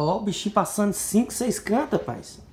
Ó, o bichinho passando 5, 6 cantos, rapaz.